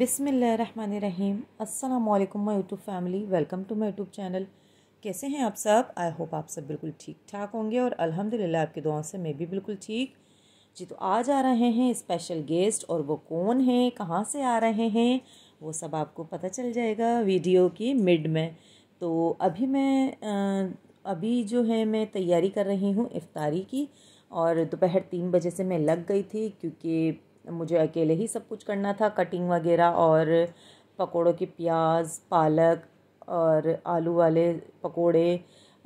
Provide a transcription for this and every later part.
बिसमीम अल्लाम my YouTube family welcome to my YouTube channel कैसे हैं आप सब आई होप आप सब बिल्कुल ठीक ठाक होंगे और अल्हम्दुलिल्लाह आपके दुआओं से मैं भी बिल्कुल ठीक जी तो आज आ रहे हैं स्पेशल गेस्ट और वो कौन हैं कहाँ से आ रहे हैं वो सब आपको पता चल जाएगा वीडियो की मिड में तो अभी मैं अभी जो है मैं तैयारी कर रही हूँ इफ़ारी की और दोपहर तीन बजे से मैं लग गई थी क्योंकि मुझे अकेले ही सब कुछ करना था कटिंग वगैरह और पकोड़ों की प्याज पालक और आलू वाले पकोड़े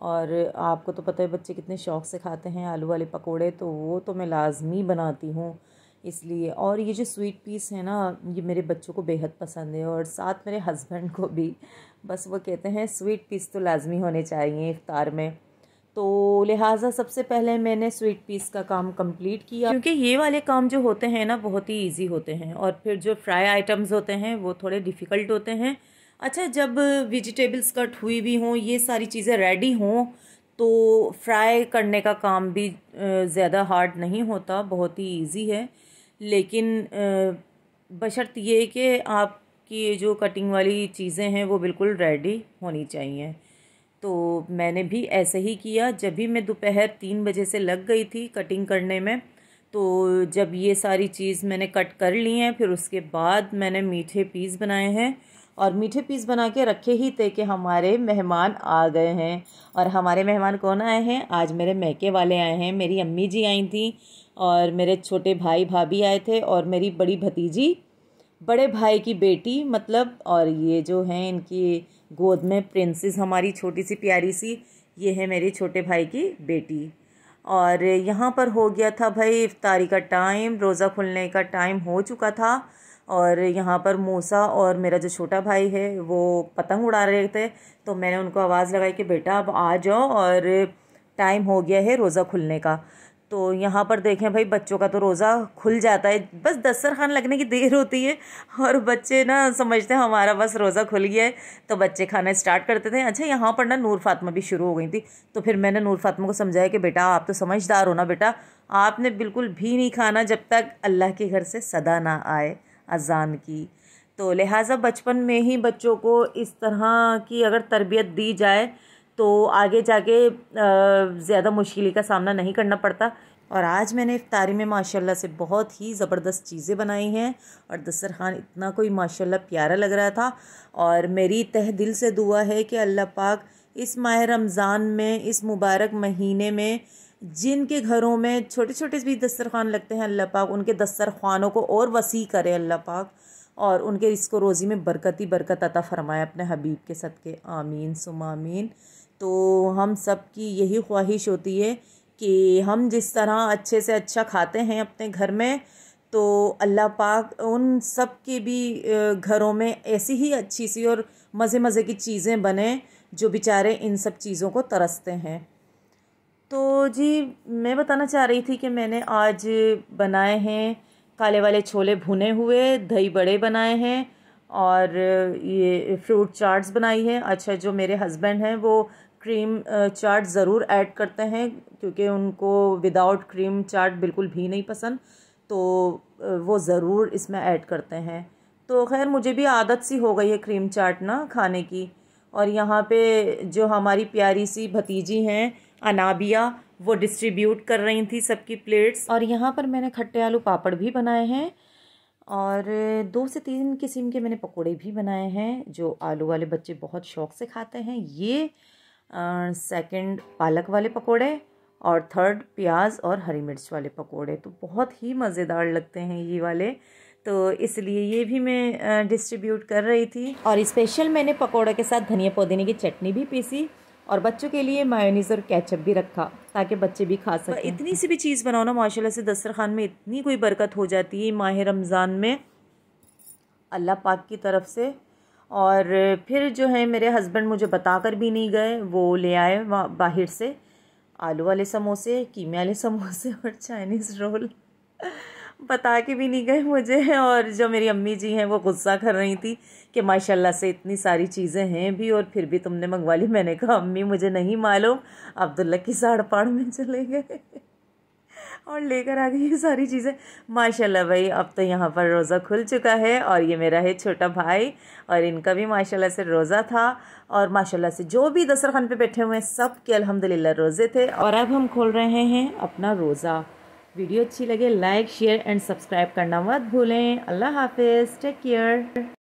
और आपको तो पता है बच्चे कितने शौक़ से खाते हैं आलू वाले पकोड़े तो वो तो मैं लाजमी बनाती हूँ इसलिए और ये जो स्वीट पीस है ना ये मेरे बच्चों को बेहद पसंद है और साथ मेरे हस्बैंड को भी बस वो कहते हैं स्वीट पीस तो लाजमी होने चाहिए इफ्तार में तो लिहाजा सबसे पहले मैंने स्वीट पीस का काम कंप्लीट किया क्योंकि ये वाले काम जो होते हैं ना बहुत ही इजी होते हैं और फिर जो फ्राई आइटम्स होते हैं वो थोड़े डिफ़िकल्ट होते हैं अच्छा जब वेजिटेबल्स कट हुई भी हों ये सारी चीज़ें रेडी हों तो फ्राई करने का काम भी ज़्यादा हार्ड नहीं होता बहुत ही ईजी है लेकिन बशर्त ये कि आपकी जो कटिंग वाली चीज़ें हैं वो बिल्कुल रेडी होनी चाहिए तो मैंने भी ऐसे ही किया जब भी मैं दोपहर तीन बजे से लग गई थी कटिंग करने में तो जब ये सारी चीज़ मैंने कट कर ली है फिर उसके बाद मैंने मीठे पीस बनाए हैं और मीठे पीस बना के रखे ही थे कि हमारे मेहमान आ गए हैं और हमारे मेहमान कौन आए हैं आज मेरे महके वाले आए हैं मेरी अम्मी जी आई थी और मेरे छोटे भाई भाभी आए थे और मेरी बड़ी भतीजी बड़े भाई की बेटी मतलब और ये जो हैं इनकी गोद में प्रिंसेस हमारी छोटी सी प्यारी सी ये है मेरे छोटे भाई की बेटी और यहाँ पर हो गया था भाई इफ्तारी का टाइम रोज़ा खुलने का टाइम हो चुका था और यहाँ पर मूसा और मेरा जो छोटा भाई है वो पतंग उड़ा रहे थे तो मैंने उनको आवाज़ लगाई कि बेटा अब आ जाओ और टाइम हो गया है रोज़ा खुलने का तो यहाँ पर देखें भाई बच्चों का तो रोज़ा खुल जाता है बस दस्तर खान लगने की देर होती है और बच्चे ना समझते हैं हमारा बस रोज़ा खुल गया है तो बच्चे खाना स्टार्ट करते थे अच्छा यहाँ पर ना नूर फातमा भी शुरू हो गई थी तो फिर मैंने नूर फातमा को समझाया कि बेटा आप तो समझदार हो ना बेटा आपने बिल्कुल भी नहीं खाना जब तक अल्लाह के घर से सदा ना आए अजान की तो लिहाजा बचपन में ही बच्चों को इस तरह की अगर तरबियत दी जाए तो आगे जाके ज़्यादा मुश्किल का सामना नहीं करना पड़ता और आज मैंने इफ्तारी में माशाल्लाह से बहुत ही ज़बरदस्त चीज़ें बनाई हैं और दस्तरखान इतना कोई माशाल्लाह प्यारा लग रहा था और मेरी तह दिल से दुआ है कि अल्लाह पाक इस माह रमज़ान में इस मुबारक महीने में जिनके घरों में छोटे छोटे भी दस्तरखान लगते हैं अल्लाह पाक उनके दस्तरखानों को और वसी करे अल्लाह पाक और उनके इसको रोज़ी में बरकत ही बरकत अता फरमाए अपने हबीब के सद के आमीन सुमामीन तो हम सब की यही ख्वाहिश होती है कि हम जिस तरह अच्छे से अच्छा खाते हैं अपने घर में तो अल्लाह पाक उन सब के भी घरों में ऐसी ही अच्छी सी और मज़े मज़े की चीज़ें बने जो बेचारे इन सब चीज़ों को तरसते हैं तो जी मैं बताना चाह रही थी कि मैंने आज बनाए हैं काले वाले छोले भुने हुए दही बड़े बनाए हैं और ये फ्रूट चाट्स बनाई है अच्छा जो मेरे हस्बैंड हैं वो क्रीम चाट uh, ज़रूर ऐड करते हैं क्योंकि उनको विदाउट क्रीम चाट बिल्कुल भी नहीं पसंद तो uh, वो ज़रूर इसमें ऐड करते हैं तो खैर मुझे भी आदत सी हो गई है क्रीम चाट ना खाने की और यहाँ पे जो हमारी प्यारी सी भतीजी हैं अनाबिया वो डिस्ट्रीब्यूट कर रही थी सबकी प्लेट्स और यहाँ पर मैंने खट्टे आलू पापड़ भी बनाए हैं और दो से तीन किस्म के मैंने पकोड़े भी बनाए हैं जो आलू वाले बच्चे बहुत शौक से खाते हैं ये सेकंड पालक वाले पकोड़े और थर्ड प्याज और हरी मिर्च वाले पकोड़े तो बहुत ही मज़ेदार लगते हैं ये वाले तो इसलिए ये भी मैं डिस्ट्रीब्यूट कर रही थी और स्पेशल मैंने पकोड़ों के साथ धनिया पुदीने की चटनी भी पीसी और बच्चों के लिए मायोनीज़ और कैचअप भी रखा ताकि बच्चे भी खा सकें इतनी सी भी चीज़ बनाओ ना माशाल्लाह से दस्तरखान में इतनी कोई बरकत हो जाती है माह रमज़ान में अल्लाह पाक की तरफ से और फिर जो है मेरे हस्बैंड मुझे बता कर भी नहीं गए वो ले आए बाहर से आलू वाले समोसे कीमे वाले समोसे और चाइनीज़ रोल बता के भी नहीं गए मुझे और जो मेरी अम्मी जी हैं वो गुस्सा कर रही थी कि माशाल्लाह से इतनी सारी चीज़ें हैं भी और फिर भी तुमने मंगवा ली मैंने कहा अम्मी मुझे नहीं मालूम अब्दुल्ला की साड़ पाड़ में चले गए और लेकर आ गई ये सारी चीज़ें माशाल्लाह भाई अब तो यहाँ पर रोज़ा खुल चुका है और ये मेरा है छोटा भाई और इनका भी माशाल्लाह से रोज़ा था और माशाल्लाह से जो भी दस्तरखान पे बैठे हुए हैं सब के अलहमदिल्ला रोज़े थे और अब हम खोल रहे हैं अपना रोज़ा वीडियो अच्छी लगे लाइक शेयर एंड सब्सक्राइब करना मत भूलें अल्लाह हाफिज़ टेक केयर